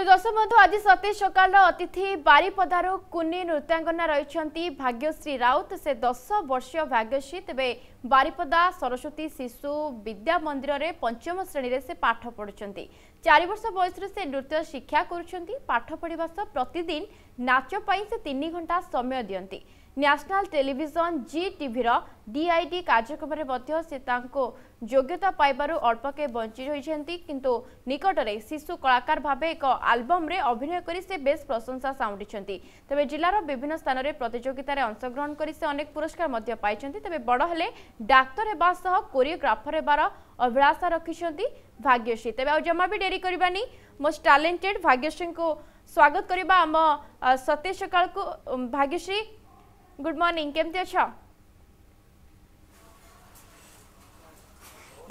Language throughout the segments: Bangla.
ତେବେ ଦର୍ଶକ ଆଜି ସତେଜ ସକାଳର ଅତିଥି ବାରିପଦାରୁ କୁନି ନୃତ୍ୟାଙ୍ଗନା ରହିଛନ୍ତି ଭାଗ୍ୟଶ୍ରୀ ରାଉତ ସେ ଦଶ ବର୍ଷୀୟ ଭାଗ୍ୟଶ୍ରୀ ତେବେ ବାରିପଦା ସରସ୍ୱତୀ ଶିଶୁ ବିଦ୍ୟା ମନ୍ଦିରରେ ପଞ୍ଚମ ଶ୍ରେଣୀରେ ସେ ପାଠ ପଢ଼ୁଛନ୍ତି ଚାରି ବର୍ଷ ବୟସରୁ ସେ ନୃତ୍ୟ ଶିକ୍ଷା କରୁଛନ୍ତି ପାଠ ପଢ଼ିବା ସହ ପ୍ରତିଦିନ ନାଚ ପାଇଁ ସେ ତିନି ଘଣ୍ଟା ସମୟ ଦିଅନ୍ତି ন্যাশনাল টেলিভিশন জি টিভির ডিআইডি কার্যক্রমে মধ্যে সে তাঁর যোগ্যতা পাইবার অল্পকে বঞ্চিত হয়েছেন কিন্তু নিকটরে শিশু কলাকার ভাবে এক আলবমে অভিনয় করে সে বেশ প্রশংসা সাউটিছেন তবে জেলার বিভিন্ন স্থানের প্রতিযোগিতার অংশগ্রহণ করে সে অনেক পুরস্কার মধ্যে পাইছেন তবে বড় হলে ডাক্তার হওয়া সহ কোরিওগ্রাফর হবার অভিলাষা রাখিছেন ভাগ্যশ্রী তবে আউ জমা বি ডেরি করবানি মোস্ট ট্যালেন্টেড ভাগ্যশ্রী স্বাগত করা আম সতেশ সকাল ভাগ্যশ্রী ગુડ મોર્નિંગ કેમતી અછો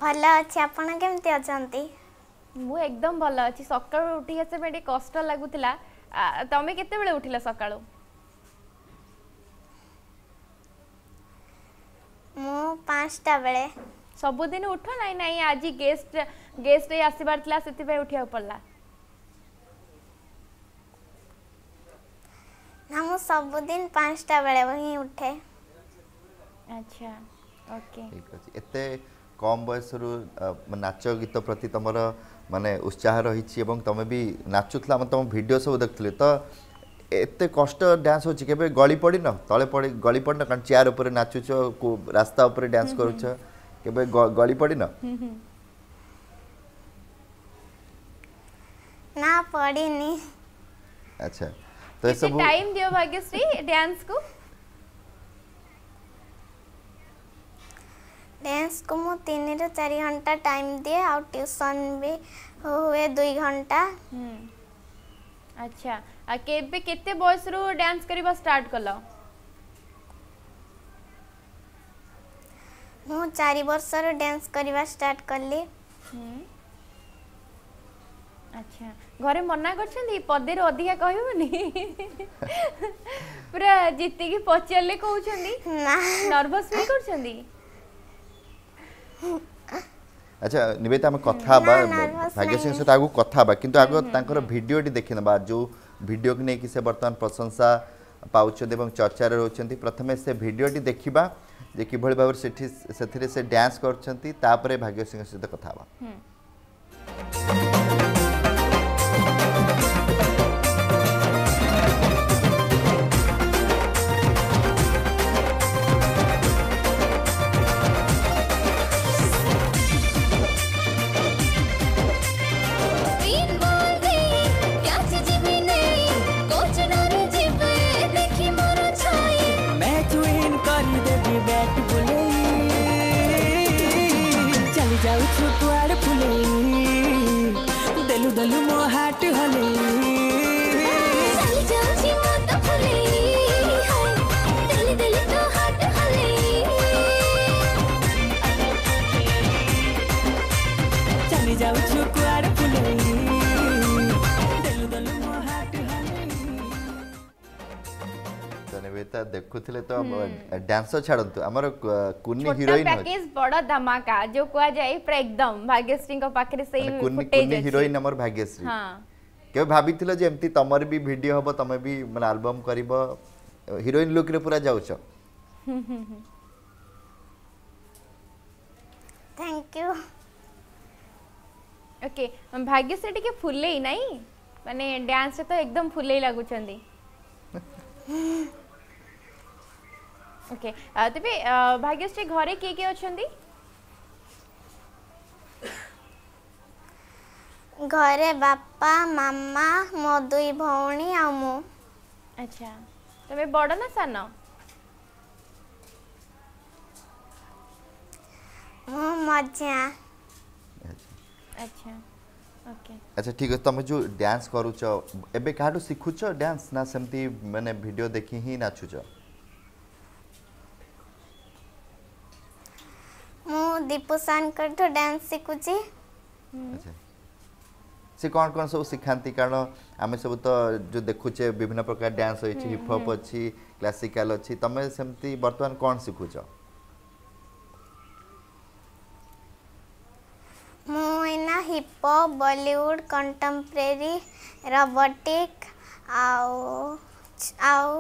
ଭଲ ଅଛି ଆପଣ କେମିତି ଅଛନ୍ତି ମୁଁ ଏକଦମ ଭଲ ଅଛି ସକାଳୁ ଉଠି ଆସିବା ପାଇଁ ଟିକେ କଷ୍ଟ ଲାଗୁଥିଲା ତମେ କେତେବେଳେ ଉଠିଲ ସକାଳୁ ମୁଁ ପାଞ୍ଚଟା ବେଳେ ସବୁଦିନ ଉଠ ନାଇଁ ନାଇଁ ଆଜି ଗେଷ୍ଟ ଗେଷ୍ଟ ଆସିବାର ଥିଲା ସେଥିପାଇଁ ଉଠିବାକୁ ପଡ଼ିଲା ନା ମୁଁ ସବୁଦିନ ପାଞ୍ଚଟା ବେଳେ ହିଁ ଉଠେ ଆଚ୍ଛା ଓକେ ଠିକ୍ ଅଛି ଏତେ କମ୍ ବୟସରୁ ନାଚ ଗୀତ ପ୍ରତି ତମର ମାନେ ଉତ୍ସାହ ରହିଛି ଏବଂ ତମେ ବି ନାଚୁଥିଲ ଆମେ ତମ ଭିଡ଼ିଓ ସବୁ ଦେଖୁଥିଲେ ତ ଏତେ କଷ୍ଟ ଡ୍ୟାନ୍ସ ହେଉଛି କେବେ ଗଳି ପଡ଼ିନ ତଳେ ପଡ଼ି ଗଳି ପଡ଼ିନ କାରଣ ଚେୟାର ଉପରେ ନାଚୁଛ କେଉଁ ରାସ୍ତା ଉପରେ ଡ୍ୟାନ୍ସ କରୁଛ କେବେ ଗଳି ପଡ଼ିନ ନା ପଡ଼ିନି ଆଚ୍ଛା तो ये सब टाइम दियो भाग्यश्री डांस को डांस को मु 3 रो 4 घंटा टाइम दिए और ट्यूशन भी हुए 2 घंटा हम्म अच्छा आ केबे केते बॉयस रो डांस करबा स्टार्ट करलो मु 4 वर्ष रो डांस करबा स्टार्ट करली हम्म अच्छा घरे मना कर पदेर अधिका कह पूरा जीतिक पचारे कौन नर्भस भी कर अच्छा निवेदा हम कथा भाग्य सिंह सहित आगे कथा बा आगे तांकर वीडियो डी जो वीडियो के नेकी से वर्तमान प्रशंसा पाउछन चर्चा रे रहछंती से वीडियो डी जे कि भले से डांस करछंती भाग्य सिंह सहित कथा ସବିତା ଦେଖୁଥିଲେ ତ ଡ୍ୟାନ୍ସ ଛାଡ଼ନ୍ତୁ ଆମର କୁନି ହିରୋଇନ ପ୍ୟାକେଜ ବଡ ଧମାକା ଯୋଉ କୁହାଯାଏ ପୁରା ଏକଦମ ଭାଗ୍ୟଶ୍ରୀଙ୍କ ପାଖରେ ସେଇ କୁନି କୁନି ହିରୋଇନ ଆମର ଭାଗ୍ୟଶ୍ରୀ କେବେ ଭାବିଥିଲ ଯେ ଏମିତି ତମର ବି ଭିଡିଓ ହବ ତମେ ବି ମାନେ ଆଲବମ କରିବ ହିରୋଇନ ଲୁକରେ ପୁରା ଯାଉଛ थैंक यू ओके भाग्य से टिके फुले ही नहीं माने डांस तो एकदम फुले ही लगुचंदी ओके तबे भाग्यश्री घरे के के अछंदी घरे बापा मामा मो दुई भौणी आ मु अच्छा तबे बड़ ना सान मु मजा अच्छा ओके अच्छा ठीक है तुम जो डांस करूछ एबे काहाडू सिखुछ डांस ना सेमती माने वीडियो देखि ही नाचुछ ମୁଁ ଦୀପୁ ସାର୍ଙ୍କଠୁ ଡ୍ୟାନ୍ସ ଶିଖୁଛି ସେ କ'ଣ କ'ଣ ସବୁ ଶିଖାନ୍ତି କାରଣ ଆମେ ସବୁ ତ ଯେଉଁ ଦେଖୁଛେ ବିଭିନ୍ନ ପ୍ରକାର ଡ୍ୟାନ୍ସ ରହିଛି ହିପ୍ହପ୍ ଅଛି କ୍ଲାସିକାଲ ଅଛି ତମେ ସେମିତି ବର୍ତ୍ତମାନ କ'ଣ ଶିଖୁଛ ମୁଁ ଏଇନା ହିପ୍ହପ୍ ବଲିଉଡ଼ କଣ୍ଟେମ୍ପରେରୀ ରୋବୋଟିକ୍ ଆଉ ଆଉ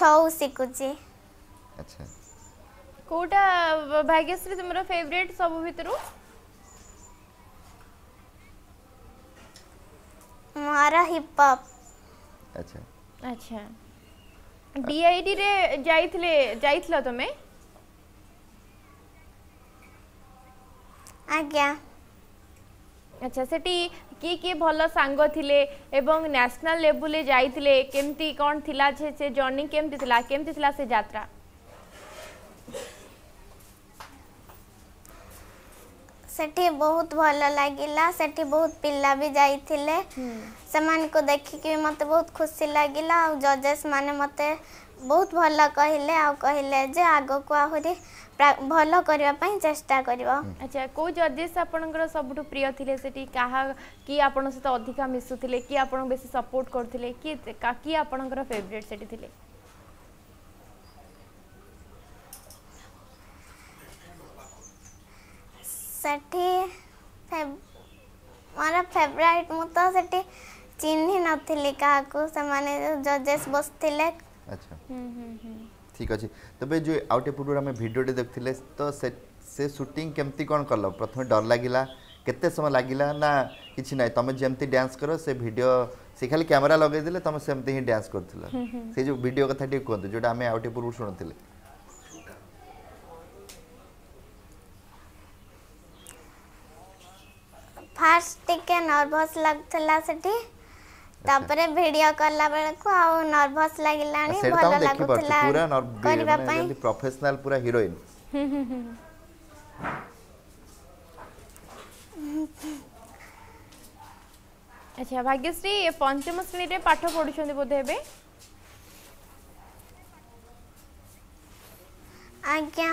ଛଉ ଶିଖୁଛି ଆଚ୍ଛା कोटा भाग्यश्री तुम फेवरेट सब भितर मारा हिप हॉप अच्छा अच्छा डीआईडी रे जाइथले जाइथला तमे गया अच्छा सेटी के के भलो सांगो थिले एवं नेशनल लेवल ले जाईथले केमती कोन थिला छे से जर्नी केमती थिला केमती थिला से यात्रा सेठी बहुत भल लगला से बहुत पिला भी जाते समान को देखिक मत बहुत खुशी लगे आ जजेस माने मत बहुत भल कहले आहले आग को आहरी भल करने चेष्टा कर अच्छा को जजेस आपंकर सब प्रिय थे कि आप अधिका मिशुले कि आप बेस सपोर्ट करते से ସେଠି ମୋର ଫେଭରାଇଟ୍ ମୁଁ ତ ସେଠି ଚିହ୍ନି ନଥିଲି କାହାକୁ ସେମାନେ ଜଜେସ୍ ବସିଥିଲେ ଆଚ୍ଛା ଠିକ୍ ଅଛି ତେବେ ଯେଉଁ ଆଉ ଟିକେ ପୂର୍ବରୁ ଆମେ ଭିଡ଼ିଓଟି ଦେଖୁଥିଲେ ତ ସେ ସେ ସୁଟିଂ କେମିତି କ'ଣ କଲ ପ୍ରଥମେ ଡର ଲାଗିଲା କେତେ ସମୟ ଲାଗିଲା ନା କିଛି ନାହିଁ ତମେ ଯେମିତି ଡ୍ୟାନ୍ସ କର ସେ ଭିଡ଼ିଓ ସେ ଖାଲି କ୍ୟାମେରା ଲଗେଇଦେଲେ ତମେ ସେମିତି ହିଁ ଡ୍ୟାନ୍ସ କରୁଥିଲ ସେ ଯେଉଁ ଭିଡ଼ିଓ କଥା ଟିକେ କୁହନ୍ତୁ ଯେଉଁଟା ଆମେ ଆଉ ଟିକେ ପୂର୍ବରୁ ଶୁଣୁଥିଲେ ফার্স্ট টিকে নর্ভস লাগুলা সেটি তারপরে ভিডিও কলা বেলকু আউ নর্ভস লাগিলানি ভালো লাগুলা পুরা করিবা পাই প্রফেশনাল পুরা হিরোইন আচ্ছা ভাগ্যশ্রী পঞ্চম শ্রেণীতে পাঠ পড়ুছেন বোধ এবে আজ্ঞা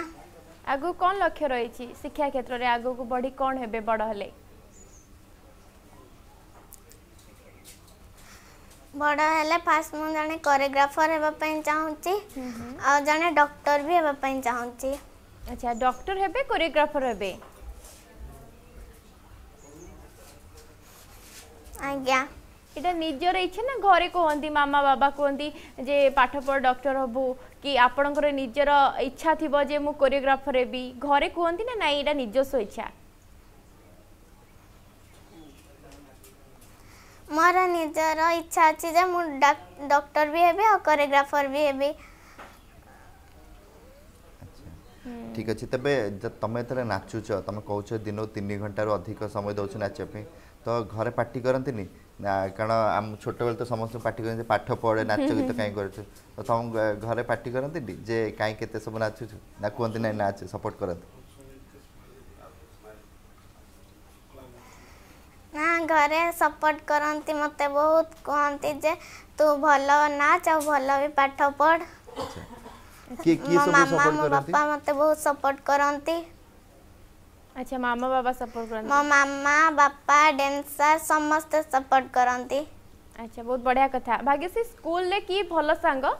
আগু কোন লক্ষ্য রয়েছে শিক্ষা ক্ষেত্রে আগুক বড়ি কোন হেবে বড় হলে বড় ହେଲେ ফার্স্ট ମୁଁ ଜଣେ କୋରିଓଗ୍ରାଫର ହେବା ପାଇଁ ଚାହୁଁଛି ଆଉ ଜଣେ ଡକ୍ଟର ବି ହେବା ପାଇଁ ଚାହୁଁଛି ଆଚ୍ଛା ଡକ୍ଟର ହେବେ କୋରିଓଗ୍ରାଫର ହେବେ ଆଜ୍ଞା এটা নিজের ইচ্ছে না ঘরে কুহতি মামা বাবা কুহতি যে পাঠ পড় ডক্টর হবু কি আপনার নিজের ইচ্ছা থিব যে মু কোরিওগ্রাফর হেবি ঘরে কুহতি না না এটা নিজস্ব ইচ্ছা ମୋର ନିଜର ଇଚ୍ଛା ଅଛି ଯେ ମୁଁ ଡକ୍ଟର ବି ହେବି ଆଉ କୋରିଓଗ୍ରାଫର ବି ହେବି ଠିକ୍ ଅଛି ତେବେ ତମେ ଯେତେବେଳେ ନାଚୁଛ ତମେ କହୁଛ ଦିନକୁ ତିନି ଘଣ୍ଟାରୁ ଅଧିକ ସମୟ ଦେଉଛ ନାଚିବା ପାଇଁ ତ ଘରେ ପାଟି କରନ୍ତିନି କାରଣ ଆମ ଛୋଟବେଳେ ତ ସମସ୍ତଙ୍କୁ ପାଟି କରନ୍ତି ପାଠ ପଢ଼େ ନାଚ ଗୀତ କାହିଁ କରୁଛୁ ତ ତମ ଘରେ ପାଟି କରନ୍ତିନି ଯେ କାହିଁ କେତେ ସବୁ ନାଚୁଛୁ ନା କୁହନ୍ତି ନାହିଁ ନାଚ ସପୋର୍ଟ କରନ୍ତି ନା ଘରେ ସପୋର୍ଟ କରନ୍ତି ମୋତେ ବହୁତ କୁହନ୍ତି ଯେ ତୁ ଭଲ ନାଚ ଆଉ ଭଲ ବି ପାଠ ପଢ଼ ମୋ ମାମା ମୋ ବାପା ମୋତେ ବହୁତ ସପୋର୍ଟ କରନ୍ତି ଆଚ୍ଛା ମାମା ବାବା ସପୋର୍ଟ କରନ୍ତି ମୋ ମାମା ବାପା ଡ୍ୟାନ୍ସର ସମସ୍ତେ ସପୋର୍ଟ କରନ୍ତି ଆଚ୍ଛା ବହୁତ ବଢ଼ିଆ କଥା ଭାଗ୍ୟଶ୍ରୀ ସ୍କୁଲରେ କିଏ ଭଲ ସାଙ୍ଗ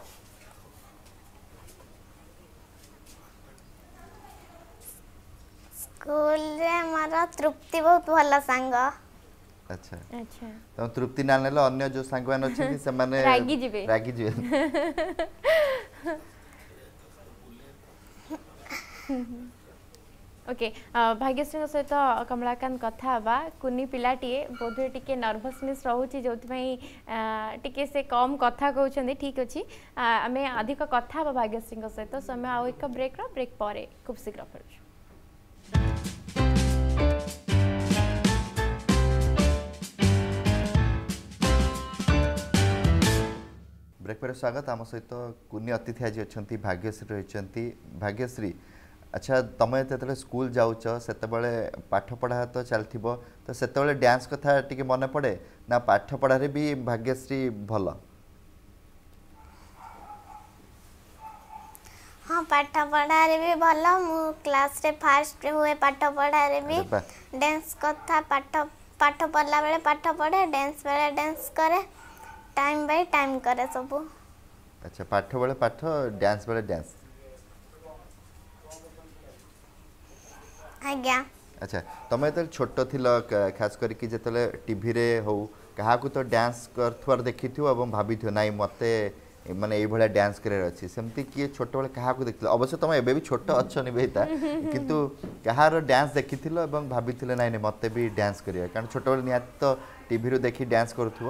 ସ୍କୁଲରେ ମୋର ତୃପ୍ତି ବହୁତ ଭଲ ସାଙ୍ଗ আচ্ছা আচ্ছা তুমি তৃপ্তি না নেলে অন্য যে সাঙ্গ মানে অছন্তি সেমানে রাগি জিবে রাগি জিবে ওকে ভাগ্যশ্রীଙ୍କ ସହିତ କମଳାକାନ୍ତ କଥା ହେବା କୁନି ପିଲାଟିଏ ବୋଧହୁଏ ଟିକେ ନର୍ଭସନେସ୍ ରହୁଛି ଯେଉଁଥିପାଇଁ ଟିକେ ସେ କମ୍ କଥା କହୁଛନ୍ତି ଠିକ୍ ଅଛି ଆମେ ଅଧିକ କଥା ହେବା ଭାଗ୍ୟଶ୍ରୀଙ୍କ ସହିତ ସୋ ଆମେ ଆଉ ଏକ ବ୍ରେକ୍ର ବ୍ରେକ୍ ପରେ ଖୁବ୍ ଶୀଘ୍ର ଫେରୁଛୁ ବ୍ରେକ୍ ପରେ ସ୍ୱାଗତ ଆମ ସହିତ କୁନି ଅତିଥି ଆଜି ଅଛନ୍ତି ଭାଗ୍ୟଶ୍ରୀ ରହିଛନ୍ତି ଭାଗ୍ୟଶ୍ରୀ ଆଚ୍ଛା ତମେ ଯେତେବେଳେ ସ୍କୁଲ ଯାଉଛ ସେତେବେଳେ ପାଠପଢ଼ା ତ ଚାଲିଥିବ ତ ସେତେବେଳେ ଡ୍ୟାନ୍ସ କଥା ଟିକେ ମନେ ପଡ଼େ ନା ପାଠପଢ଼ାରେ ବି ଭାଗ୍ୟଶ୍ରୀ ଭଲ ହଁ ପାଠ ପଢ଼ାରେ ବି ଭଲ ମୁଁ କ୍ଲାସ୍ରେ ଫାଷ୍ଟ ହୁଏ ପାଠ ପଢ଼ାରେ ବି ଡ୍ୟାନ୍ସ କଥା ପାଠ ପାଠ ପଢ଼ିଲା ବେଳେ ପାଠ ପଢ଼େ ଡ୍ୟାନ୍ସ ବେଳେ ଡ୍ୟାନ୍ସ କରେ টাইম বাই টাইম করে সবু আচ্ছা পাঠ বেলে পাঠ ডান্স বেলে ডান্স আজ্ঞা আচ্ছা তুমি যেতলে ছোট থিল খাস করি যেতলে টিভিরে হোক কাহাকু তো ডান্স করুয়ার দেখিথিও এবং ভাবিথিও নাই মতে মানে এইভাবে ডান্স করার অছি সেমতি কি ছোটবেলে কাহাকু দেখিলে অবশ্য তুমি এবে বি ছোট অছ নিবেদিতা কিন্তু কাহার ডান্স দেখিথিল এবং ভাবিথিলে নাই মতে বি ডান্স করিবা কারণ ছোটবেলে নিহাতি তো টিভিরু দেখি ডান্স করুথিব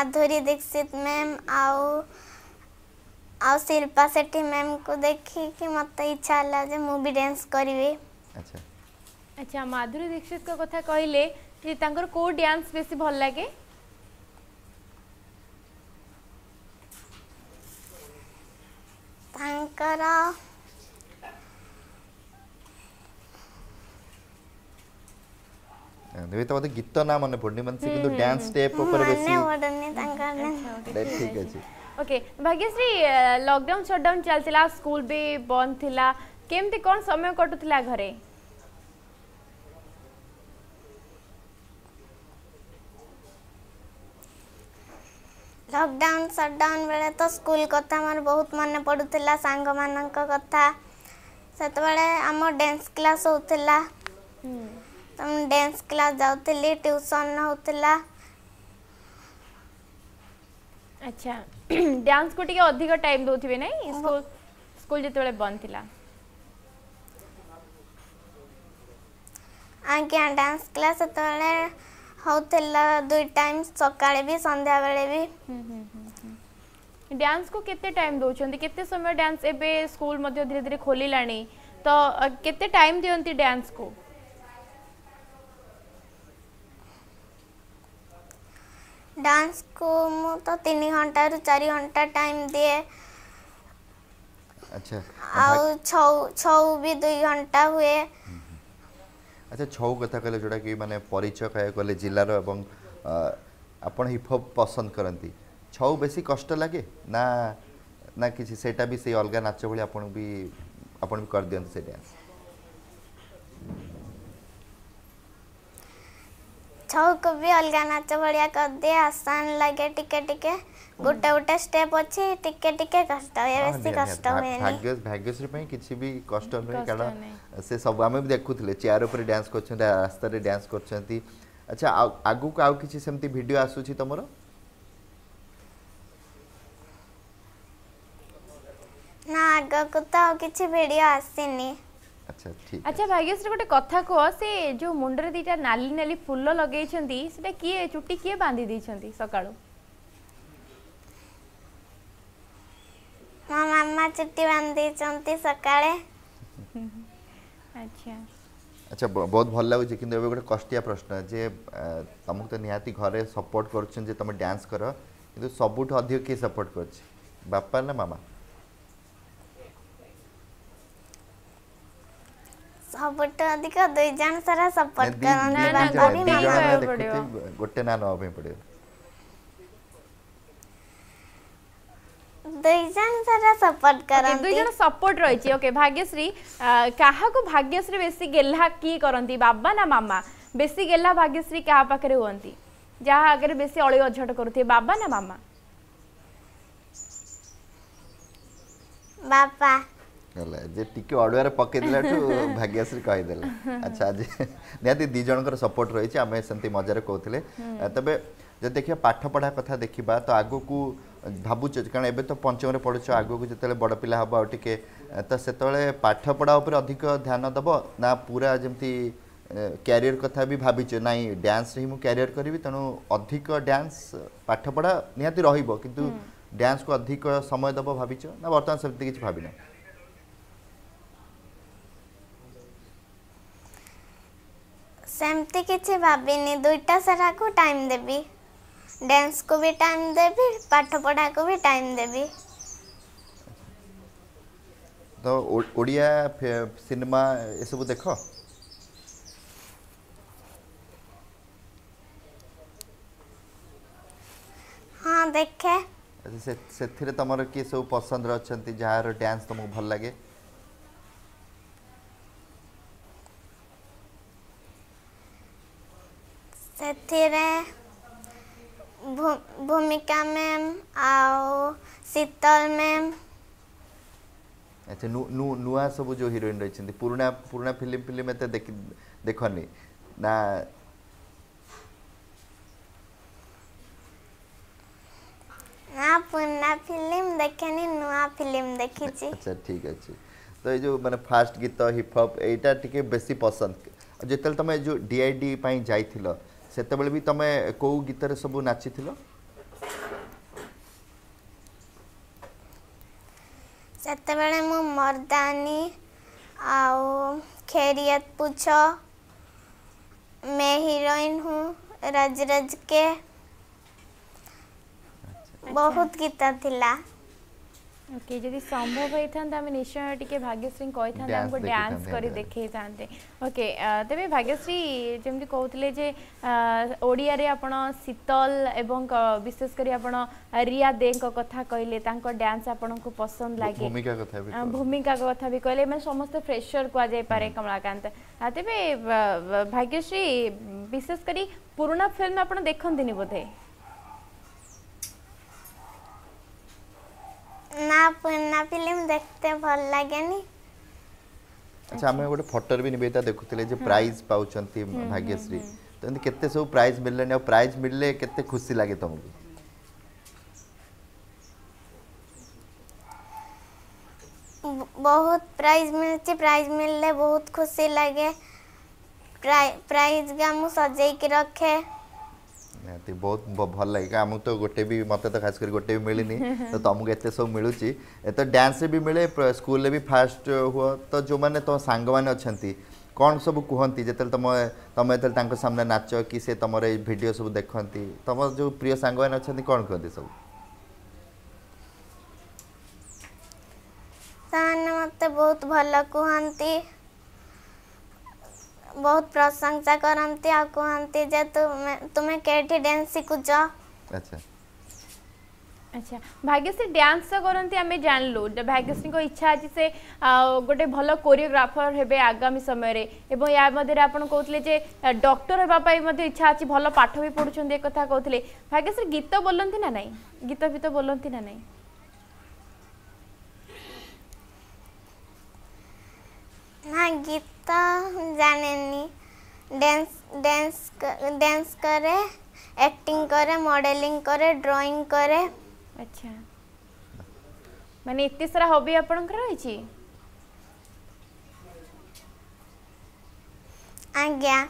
माधुरी दीक्षित मैम आउ आउ शिल्पा सेठी मैम को देखी कि मत इच्छा है जे मु भी डांस करिवे अच्छा अच्छा माधुरी दीक्षित का कथा कहले जे तांकर को डांस बेसी भल लागे तांकर ଦେବି ତ ମୋତେ ଗୀତ ନା ମନେ ପଡ଼ୁନି ମାନେ ସେ କିନ୍ତୁ ଡ୍ୟାନ୍ସ ଷ୍ଟେପ୍ ଉପରେ ବେଶୀ ଠିକ୍ ଅଛି ଓକେ ଭାଗ୍ୟଶ୍ରୀ ଲକଡାଉନ୍ ସଟଡାଉନ୍ ଚାଲିଥିଲା ସ୍କୁଲ ବି ବନ୍ଦ ଥିଲା କେମିତି କ'ଣ ସମୟ କଟୁଥିଲା ଘରେ ଲକଡାଉନ୍ ସଟଡାଉନ୍ ବେଳେ ତ ସ୍କୁଲ କଥା ମୋର ବହୁତ ମନେ ପଡ଼ୁଥିଲା ସାଙ୍ଗମାନଙ୍କ କଥା ସେତେବେଳେ ଆମ ଡ୍ୟାନ୍ସ କ୍ଲାସ୍ ହେଉଥିଲା डांस क्लास जाऊली ट्यूशन नौला अच्छा डांस को टिके अधिक टाइम दोथिबे नै स्कूल स्कूल जते बेले बंद थिला आके डांस क्लास तले होतला दुई टाइम सकाळे भी संध्या बेले भी डांस को केते टाइम दोछन केते समय डांस एबे स्कूल मध्ये धीरे धीरे खोली लाणी तो केते टाइम दियंती डांस को ডান্সକୁ ମୁଁ ତ ତିନି ଘଣ୍ଟାରୁ ଚାରି ଘଣ୍ଟା ଟାଇମ୍ ଦିଏ আচ্ছা ଆଉ ଛଉ ଛଉ ବି ଦୁଇ ଘଣ୍ଟା ହୁଏ ଆଚ୍ଛା ଛଉ କଥା କହିଲେ ଯେଉଁଟାକି ମାନେ ପରିଚୟ କହିବାକୁ ଗଲେ ଜିଲ୍ଲାର ଏବଂ ଆପଣ ହିପ୍ହପ୍ ପସନ୍ଦ କରନ୍ତି ଛଉ ବେଶୀ କଷ୍ଟ ଲାଗେ ନା ନା କିଛି ସେଇଟା ବି ସେଇ ଅଲଗା ନାଚ ଭଳି ଆପଣ ବି ଆପଣ ବି କରିଦିଅନ୍ତି ସେଇଟା छौ को भी अलग नाच भाया तो कर दिए आसान लगे टिके टिके गोटे गोटे स्टेप अच्छे टिके टिके कष्ट ये हाँ बेसी हाँ कष्ट हो हाँ नहीं भाग्य भाग्य से पे किसी भी कष्ट नहीं कारण से सब हमें भी देखु चेयर ऊपर डांस कर छन रे डांस कर छन अच्छा आगु को आउ किसी समति वीडियो आसु छी तमरो ना आगु को तो किसी वीडियो आसी আচ্ছা ঠিক আচ্ছা ভাগ্যশ্রী গোটে কথা কুহ সে যে মুন্ডরে দুইটা নালি নালি ফুল লগাইছেন সেটা কি চুটি কি বাঁধি দিয়েছেন সকালু মা মামা চুটি বাঁধি দিয়েছেন সকালে আচ্ছা আচ্ছা বহুত ভাল লাগুছে কিন্তু এবে গোটে কষ্টিয়া প্রশ্ন যে তোমাকে তো নিহাতি ঘরে সপোর্ট করছেন যে তুমি ডান্স কর কিন্তু সবুঠ অধিক কে সপোর্ট করছে বাপা না মামা सपोर्ट अधिक दो जन सारा सपोर्ट करने बाबी मामा पड़ियो गोटे ना नवा पे पड़े दो जन सारा सपोर्ट करंती दो जन सपोर्ट रही छी ओके भाग्यश्री काहा को भाग्यश्री बेसी गेल्हा की करंती बाबा ना मामा बेसी गेल्हा भाग्यश्री काहा पाखरे होंती जहा अगर बेसी अळी अझट करथि बाबा ना मामा बापा ହେଲା ଯେ ଟିକେ ଅଡ଼ୁଆରେ ପକେଇଦେଲାଠୁ ଭାଗ୍ୟଶ୍ରୀ କହିଦେଲେ ଆଚ୍ଛା ଆଜି ନିହାତି ଦୁଇ ଜଣଙ୍କର ସପୋର୍ଟ ରହିଛି ଆମେ ସେମିତି ମଜାରେ କହୁଥିଲେ ତେବେ ଯଦି ଦେଖିବା ପାଠପଢ଼ା କଥା ଦେଖିବା ତ ଆଗକୁ ଭାବୁଛ କାରଣ ଏବେ ତ ପଞ୍ଚମରେ ପଢ଼ୁଛ ଆଗକୁ ଯେତେବେଳେ ବଡ଼ ପିଲା ହେବ ଆଉ ଟିକେ ତ ସେତେବେଳେ ପାଠପଢ଼ା ଉପରେ ଅଧିକ ଧ୍ୟାନ ଦେବ ନା ପୁରା ଯେମିତି କ୍ୟାରିୟର କଥା ବି ଭାବିଛ ନାଇଁ ଡ୍ୟାନ୍ସରେ ହିଁ ମୁଁ କ୍ୟାରିୟର କରିବି ତେଣୁ ଅଧିକ ଡ୍ୟାନ୍ସ ପାଠପଢ଼ା ନିହାତି ରହିବ କିନ୍ତୁ ଡ୍ୟାନ୍ସକୁ ଅଧିକ ସମୟ ଦେବ ଭାବିଛ ନା ବର୍ତ୍ତମାନ ସେମିତି କିଛି ଭାବିନାହିଁ ᱥᱮᱢᱛᱮ কিᱪᱷে ভাবি নি দুইটা সারা কো টাইম দেবি ডান্স কো বি টাইম দেবি পাঠ পড়া কো বি টাইম দেবি তো ওড়িয়া সিনেমা এ সব দেখো हां देखे से से थिरे तमरो কি সব পছন্দ রছন্তি জহার ডান্স তোমোক ভাল লাগে टिका मैम आउ शीतल मैम আচ্ছা নূয়া সবু যে হিরোইন রয়েছেন পুরোনা পুরোনা ফিল্ম ফিল্ম এত দেখনি না না পুরোনা ফিল্ম দেখেনি নূয়া ফিল্ম দেখিছি আচ্ছা ঠিক আছে তো এই যে মানে ফাস্ট গীত হিপ হপ এইটা টিকে বেশি পছন্দ যেতলে তুমি যে ডিআইডি পাই যাইছিল সেতবেলে বি তুমি কেউ গীতরে সবু নাচিছিল ସେତେବେଳେ मु ମର୍ଦାନୀ ଆଉ खैरियत पूछो मैं हीरोइन हूँ रज रज के बहुत गीत थिला ওকে যদি সম্ভব হইতান্তে আমি নিশ্চয় টিকে ভাগ্যশ্রী কইতান্তে আমাকে ডান্স করে দেখাইতান্তে ওকে তেবে ভাগ্যশ্রী যেমতি কହୁଥିଲେ যে ওড়িয়ারে আপন শীতল এবং বিশেষ করে আপন রিয়া দেଙ୍କ কথা কইলে তাଙ୍କ ডান্স আপনকু পছন্দ লাগে ভূমিকা কথা বি ভূমিকা কথা বি কইলে মানে সমস্ত ফ্রেশর কোয়া যাই পারে কমলাকান্ত তেবে ভাগ্যশ্রী বিশেষ করে পুরোনা ফিল্ম আপন দেখন্তিনি বোধে না পুরনা ফিল্ম দেখতে ভাল লাগেনি আচ্ছা আমি গোটে ফটোর বি নিবেদিতা দেখুলে যে প্রাইজ পাউছন্তি ভাগ্যশ্রী তো এমনি কেতে সব প্রাইজ মিললেনি আর প্রাইজ মিললে কেতে খুশি লাগে তোমাকে बहुत प्राइज मिलती प्राइज मिलले बहुत खुशी लगे प्राइज का मुझे सजे रखे ନିହାତି ବହୁତ ଭଲ ଲାଗେ ଆମକୁ ତ ଗୋଟେ ବି ମୋତେ ତ ଖାସ୍ କରି ଗୋଟେ ବି ମିଳିନି ତ ତୁମକୁ ଏତେ ସବୁ ମିଳୁଛି ତ ଡ୍ୟାନ୍ସରେ ବି ମିଳେ ସ୍କୁଲରେ ବି ଫାଷ୍ଟ ହୁଅ ତ ଯେଉଁମାନେ ତମ ସାଙ୍ଗମାନେ ଅଛନ୍ତି କ'ଣ ସବୁ କୁହନ୍ତି ଯେତେବେଳେ ତମ ତମେ ଯେତେବେଳେ ତାଙ୍କ ସାମ୍ନା ନାଚ କି ସେ ତମର ଏଇ ଭିଡ଼ିଓ ସବୁ ଦେଖନ୍ତି ତମ ଯେଉଁ ପ୍ରିୟ ସାଙ୍ଗମାନେ ଅଛନ୍ତି କ'ଣ କୁହନ୍ତି ସବୁ ସେମାନେ ମୋତେ ବହୁତ ଭଲ କୁହନ୍ତି ବହୁତ ପ୍ରଶଂସା କରନ୍ତି ଆଉ କୁହନ୍ତି ଯେ ତୁମେ ତୁମେ କେଉଁଠି ଡ୍ୟାନ୍ସ ଶିଖୁଛ ଆଚ୍ଛା আচ্ছা ভাগ্যশ্রী ড্যান্স তো করতে আমি জাঁলু ভাগ্যশ্রী ইচ্ছা আছে সে গোটে ভালো কোরিওগ্রাফর হবে আগামী সময়ের এবং ইয়া মধ্যে আপনার কৌলে যে ডক্টর হওয়া ইচ্ছা আছে ভালো পাঠ বি পড়ুছেন একথা কৌলে ভাগ্যশ্রী গীত বলতে না নাই গীত ফিত বলতে না নাই हाँ गीत तो जाने नहीं डांस डांस डांस करे एक्टिंग करे मॉडलिंग करे ड्राइंग करे अच्छा माने इतने सारा हॉबी कर आपनकर रहिछि आज्ञा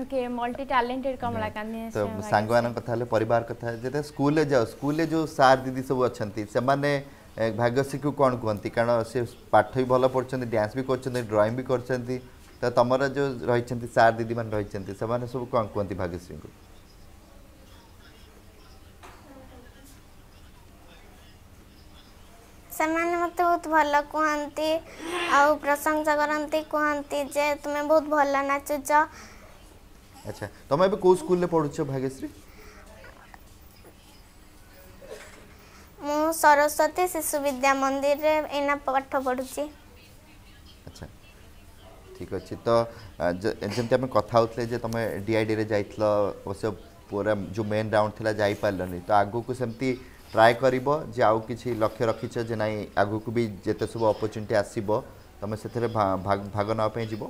okay multi talented Kamala Kamalakant तो सांगवान कथा परिवार कथा जेते स्कूल ले जाओ स्कूल ले जो सार दीदी सब अछंती से माने ଭାଗ୍ୟଶ୍ରୀକୁ କ'ଣ କୁହନ୍ତି କାରଣ ସେ ପାଠ ବି ଭଲ ପଢ଼ୁଛନ୍ତି ଡ୍ୟାନ୍ସ ବି କରୁଛନ୍ତି ଡ୍ରଇଂ ବି କରୁଛନ୍ତି ତ ତମର ଯେଉଁ ରହିଛନ୍ତି ସାର୍ ଦିଦିମାନେ ରହିଛନ୍ତି ସେମାନେ ସବୁ କ'ଣ କୁହନ୍ତି ଭାଗ୍ୟଶ୍ରୀଙ୍କୁ ସେମାନେ ମୋତେ ବହୁତ ଭଲ କୁହନ୍ତି ଆଉ ପ୍ରଶଂସା କରନ୍ତି କୁହନ୍ତି ଯେ ତୁମେ ବହୁତ ଭଲ ନାଚୁଛ ଆଚ୍ଛା ତମେ ଏବେ କେଉଁ ସ୍କୁଲରେ ପଢ଼ୁଛ ଭାଗ୍ୟଶ୍ରୀ ମୁଁ ସରସ୍ୱତୀ ଶିଶୁ ବିଦ୍ୟା ମନ୍ଦିରରେ ଏଇନା ପାଠ ପଢ଼ୁଛି ଆଚ୍ଛା ଠିକ୍ ଅଛି ତ ଯେମିତି ଆମେ କଥା ହେଉଥିଲେ ଯେ ତମେ ଡିଆଇଡିରେ ଯାଇଥିଲ ଅବଶ୍ୟ ପୁରା ଯେଉଁ ମେନ୍ ରାଉଣ୍ଡ ଥିଲା ଯାଇପାରିଲନି ତ ଆଗକୁ ସେମିତି ଟ୍ରାଏ କରିବ ଯେ ଆଉ କିଛି ଲକ୍ଷ୍ୟ ରଖିଛ ଯେ ନାଇଁ ଆଗକୁ ବି ଯେତେ ସବୁ ଅପରଚ୍ୟୁନିଟି ଆସିବ ତମେ ସେଥିରେ ଭାଗ ନେବା ପାଇଁ ଯିବ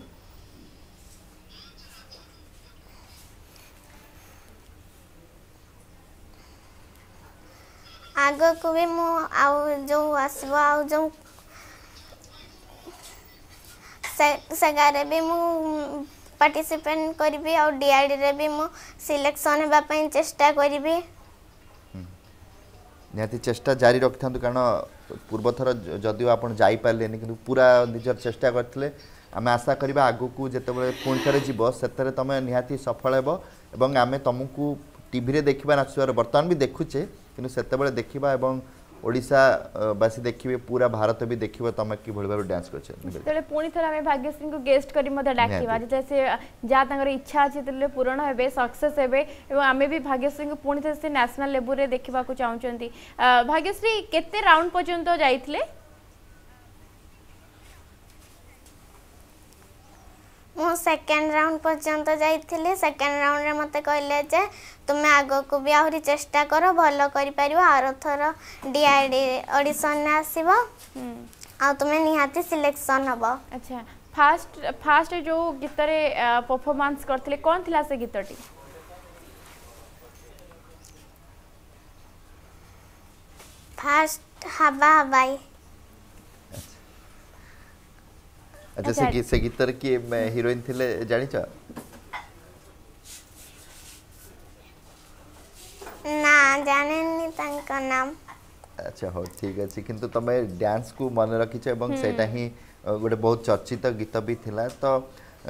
ଆଗକୁ ବି ମୁଁ ଆଉ ଯେଉଁ ଆସିବ ଆଉ ଯେଉଁ ସେଗାରେ ବି ମୁଁ ପାର୍ଟିସିପେଟ୍ କରିବି ଆଉ ଡିଆଇଡ଼ିରେ ବି ମୁଁ ସିଲେକ୍ସନ୍ ହେବା ପାଇଁ ଚେଷ୍ଟା କରିବି ନିହାତି ଚେଷ୍ଟା ଜାରି ରଖିଥାନ୍ତୁ କାରଣ ପୂର୍ବଥର ଯଦିଓ ଆପଣ ଯାଇପାରିଲେନି କିନ୍ତୁ ପୁରା ନିଜର ଚେଷ୍ଟା କରିଥିଲେ ଆମେ ଆଶା କରିବା ଆଗକୁ ଯେତେବେଳେ ପୁଣି ଥରେ ଯିବ ସେଥିରେ ତୁମେ ନିହାତି ସଫଳ ହେବ ଏବଂ ଆମେ ତୁମକୁ ଟିଭିରେ ଦେଖିବା ନାଚିବାର ବର୍ତ୍ତମାନ ବି ଦେଖୁଛେ କିନ୍ତୁ ସେତେବେଳେ ଦେଖିବା ଏବଂ ଓଡ଼ିଶାବାସୀ ଦେଖିବେ ପୁରା ଭାରତ ବି ଦେଖିବ ତମେ କିଭଳି ଭାବେ ଡ୍ୟାନ୍ସ କରିଛ ସେତେବେଳେ ପୁଣି ଥରେ ଆମେ ଭାଗ୍ୟଶ୍ରୀଙ୍କୁ ଗେଷ୍ଟ କରି ମଧ୍ୟ ଡାକିବା ଯେତେବେଳେ ସେ ଯାହା ତାଙ୍କର ଇଚ୍ଛା ଅଛି ସେତେବେଳେ ପୂରଣ ହେବେ ସକ୍ସେସ୍ ହେବେ ଏବଂ ଆମେ ବି ଭାଗ୍ୟଶ୍ରୀଙ୍କୁ ପୁଣି ଥରେ ସେ ନ୍ୟାସନାଲ୍ ଲେବୁଲରେ ଦେଖିବାକୁ ଚାହୁଁଛନ୍ତି ଭାଗ୍ୟଶ୍ରୀ କେତେ ରାଉଣ୍ଡ ପର୍ଯ୍ୟନ୍ତ ଯାଇଥିଲେ ମୁଁ ସେକେଣ୍ଡ ରାଉଣ୍ଡ ପର୍ଯ୍ୟନ୍ତ ଯାଇଥିଲି ସେକେଣ୍ଡ ରାଉଣ୍ଡରେ ମୋତେ କହିଲେ ଯେ ତୁମେ ଆଗକୁ ବି ଆହୁରି ଚେଷ୍ଟା କର ଭଲ କରିପାରିବ ଆରଥର ଡିଆଇଡି ଅଡ଼ିସନରେ ଆସିବ ଆଉ ତୁମେ ନିହାତି ସିଲେକ୍ସନ୍ ହେବ ଆଚ୍ଛା ଫାଷ୍ଟ ଫାଷ୍ଟ ଯେଉଁ ଗୀତରେ ପରଫର୍ମାନ୍ସ କରିଥିଲେ କ'ଣ ଥିଲା ସେ ଗୀତଟି ଫାଷ୍ଟ ହାବା ହାବାଇ अच्छा से गीत अच्छा। से गीतर की मैं हीरोइन थिले जानी चा ना जाने नहीं तंग नाम अच्छा हो ठीक है सी किंतु तो मैं डांस को मन रखी चाहे हम्म। बंग सेट ही वडे बहुत चर्चित गीत भी थिला तो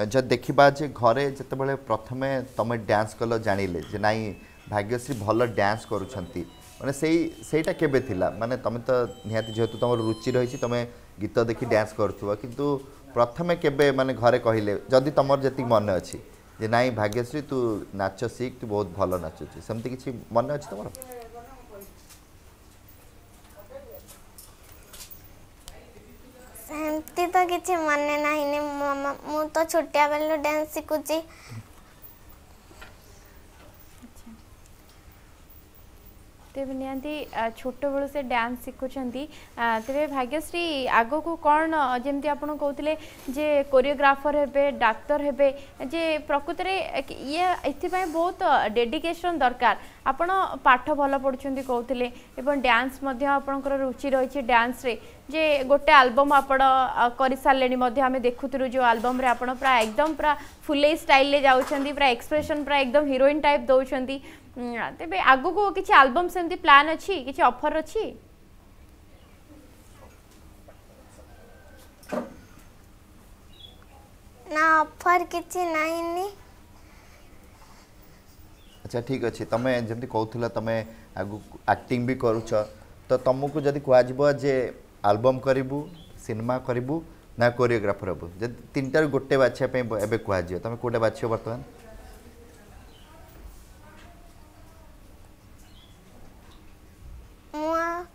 जब देखिबा जब घरे जते बले प्रथमे तमे डांस कलो जानिले जे नाही भाग्यश्री भलो डांस करूछंती माने सेई सेईटा केबे थिला माने तमे तो निहाती जेतु तमे रुचि रहिछि तमे गीत देखी डांस करथुवा किंतु ପ୍ରଥମେ କେବେ ମାନେ ଘରେ କହିଲେ ଯଦି ତମର ଯେତିକି ମନେ ଅଛି ଯେ ନାଇଁ ଭାଗ୍ୟଶ୍ରୀ ତୁ ନାଚ ଶିଖ ତୁ ବହୁତ ଭଲ ନାଚୁଛୁ ସେମିତି କିଛି ମନେ ଅଛି ତମର ସେମିତି ତ କିଛି ମନେ ନାହିଁ ମୁଁ ତ ଛୋଟିଆ ବେଳୁ ଡ୍ୟାନ୍ସ ଶିଖୁଛି ତେବେ ନିହାତି ଛୋଟବେଳୁ ସେ ଡ୍ୟାନ୍ସ ଶିଖୁଛନ୍ତି ତେବେ ଭାଗ୍ୟଶ୍ରୀ ଆଗକୁ କ'ଣ ଯେମିତି ଆପଣ କହୁଥିଲେ ଯେ କୋରିଓଗ୍ରାଫର ହେବେ ଡାକ୍ତର ହେବେ ଯେ ପ୍ରକୃତରେ ଇଏ ଏଥିପାଇଁ ବହୁତ ଡେଡିକେସନ୍ ଦରକାର ଆପଣ ପାଠ ଭଲ ପଢ଼ୁଛନ୍ତି କହୁଥିଲେ ଏବଂ ଡ୍ୟାନ୍ସ ମଧ୍ୟ ଆପଣଙ୍କର ରୁଚି ରହିଛି ଡ୍ୟାନ୍ସରେ যে গোটে আলবম আপনার করে সারে আমি দেখুলু যে আলবমে আপনার প্রায় একদম পুরা ফুলেই স্টাইলে যাচ্ছেন পুরা এক্সপ্রেসন পুরা একদম হিরোইন টাইপ দৌঁছেন তেবে আগুক কিছু আলবম সেমতি প্ল্যান অছি কিছু অফর অছি না অফর কিছু নাইনি আচ্ছা ঠিক আছে তুমি যেমন কৌলা তুমি আগুক আক্টিং বি করুছ তো তুমি যদি কুয়া যে ଆଲବମ୍ କରିବୁ ସିନେମା କରିବୁ ନା କୋରିଓଗ୍ରାଫର ହେବୁ ଯଦି ତିନିଟାରୁ ଗୋଟେ ବାଛିବା ପାଇଁ ଏବେ କୁହାଯିବ ତୁମେ କେଉଁଟା ବାଛିବ ବର୍ତ୍ତମାନ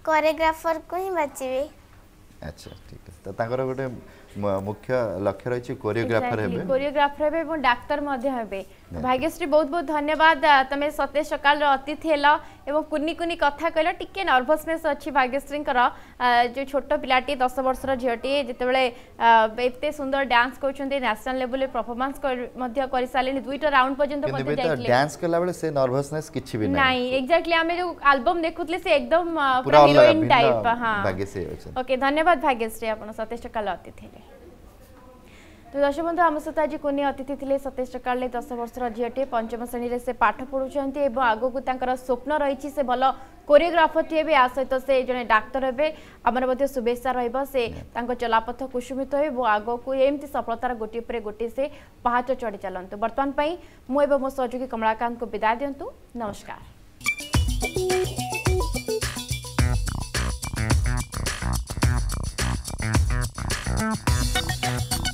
କୋରିଓଗ୍ରାଫରକୁ ହିଁ ବାଛିବି ଆଚ୍ଛା ଠିକ୍ ଅଛି ତ ତାଙ୍କର ଗୋଟେ ମୁଖ୍ୟ ଲକ୍ଷ୍ୟ ରହିଛି କୋରିଓଗ୍ରାଫର ହେବେ କୋରିଓଗ୍ରାଫର ହେବେ ଏବଂ ଡାକ୍ତର ମଧ୍ୟ ହେବେ ଭାଗ୍ୟଶ୍ରୀ ବହୁତ ବହୁତ ଧନ୍ୟବାଦ ତମେ ସତେ ସକାଳର ଅତିଥି ହେଲ ଏବଂ କୁନି କୁନି କଥା କହିଲ ଟିକେ ନର୍ଭସନେସ୍ ଅଛି ଭାଗ୍ୟଶ୍ରୀଙ୍କର ଯେଉଁ ଛୋଟ ପିଲାଟି ଦଶ ବର୍ଷର ଝିଅଟିଏ ଯେତେବେଳେ ଏତେ ସୁନ୍ଦର ଡ୍ୟାନ୍ସ କରୁଛନ୍ତି ନ୍ୟାସନାଲ୍ ଲେଭେଲରେ ପରଫର୍ମାନ୍ସ ମଧ୍ୟ କରିସାରିଲେଣି ଦୁଇଟା ରାଉଣ୍ଡ ପର୍ଯ୍ୟନ୍ତ ଡ୍ୟାନ୍ସ କଲାବେଳେ ସେ ନର୍ଭସନେସ୍ କିଛି ବି ନାହିଁ ଏକ୍ଜାକ୍ଟଲି ଆମେ ଯେଉଁ ଆଲବମ୍ ଦେଖୁଥିଲେ ସେ ଏକଦମ ପୁରା ହିରୋଇନ୍ ଟାଇପ୍ ହଁ ଓକେ ଧନ୍ୟବାଦ ଭାଗ୍ୟଶ୍ରୀ ଆପଣ ସତେ ସକାଳ ଅତିଥି ହେଲେ तो दर्शक बंधु आम सहित आज कोनि अतिथि थे सतेश चकाले दस वर्ष झीटे पंचम श्रेणी से पाठ पढ़ुंटे आग को स्वप्न रही से भल कोरियोग्राफर टी या सहित से जन डाक्तर हे आम शुभेच्छा रही चलापथ कुसुमित हो आग को एमती सफलतार गोटेपर गोटे से पहाच चढ़ी चलत बर्तमान मुझे मो सहयोगी कमलाकांत को विदाय दिंतु नमस्कार